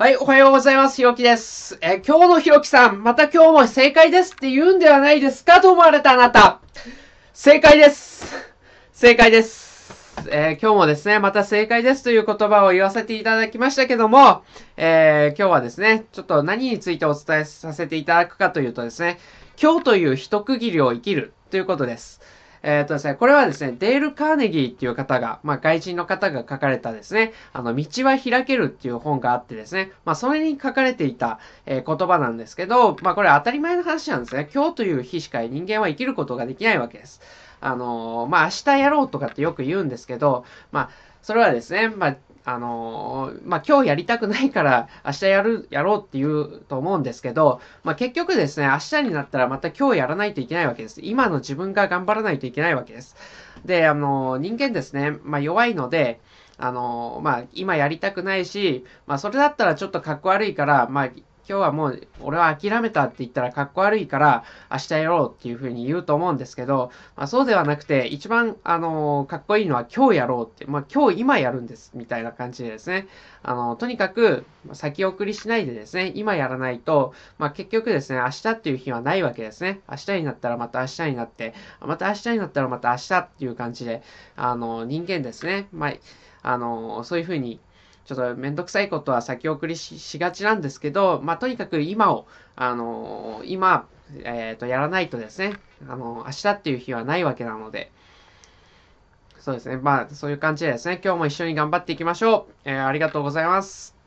はい、おはようございます。ひろきです。えー、今日のひろきさん、また今日も正解ですって言うんではないですかと思われたあなた。正解です。正解です。えー、今日もですね、また正解ですという言葉を言わせていただきましたけども、えー、今日はですね、ちょっと何についてお伝えさせていただくかというとですね、今日という一区切りを生きるということです。えっ、ー、とですね、これはですね、デール・カーネギーっていう方が、まあ、外人の方が書かれたですね、あの、道は開けるっていう本があってですね、まあ、それに書かれていた、えー、言葉なんですけど、まあ、これ当たり前の話なんですね。今日という日しか人間は生きることができないわけです。あのー、まあ、明日やろうとかってよく言うんですけど、まあ、それはですね、まあ、あのー、まあ、今日やりたくないから明日やる、やろうって言うと思うんですけど、まあ、結局ですね、明日になったらまた今日やらないといけないわけです。今の自分が頑張らないといけないわけです。で、あのー、人間ですね、まあ、弱いので、あのー、まあ、今やりたくないし、まあ、それだったらちょっとかっこ悪いから、まあ、今日はもう俺は諦めたって言ったらかっこ悪いから明日やろうっていうふうに言うと思うんですけど、まあ、そうではなくて一番あのかっこいいのは今日やろうって、まあ、今日今やるんですみたいな感じでですね、あのとにかく先送りしないでですね、今やらないと、まあ、結局ですね、明日っていう日はないわけですね。明日になったらまた明日になって、また明日になったらまた明日っていう感じで、あの人間ですね、まああのそういうふうにちょっとめんどくさいことは先送りしがちなんですけど、まあ、とにかく今を、あのー、今、えっ、ー、と、やらないとですね、あのー、明日っていう日はないわけなので、そうですね、まあ、そういう感じでですね、今日も一緒に頑張っていきましょう。えありがとうございます。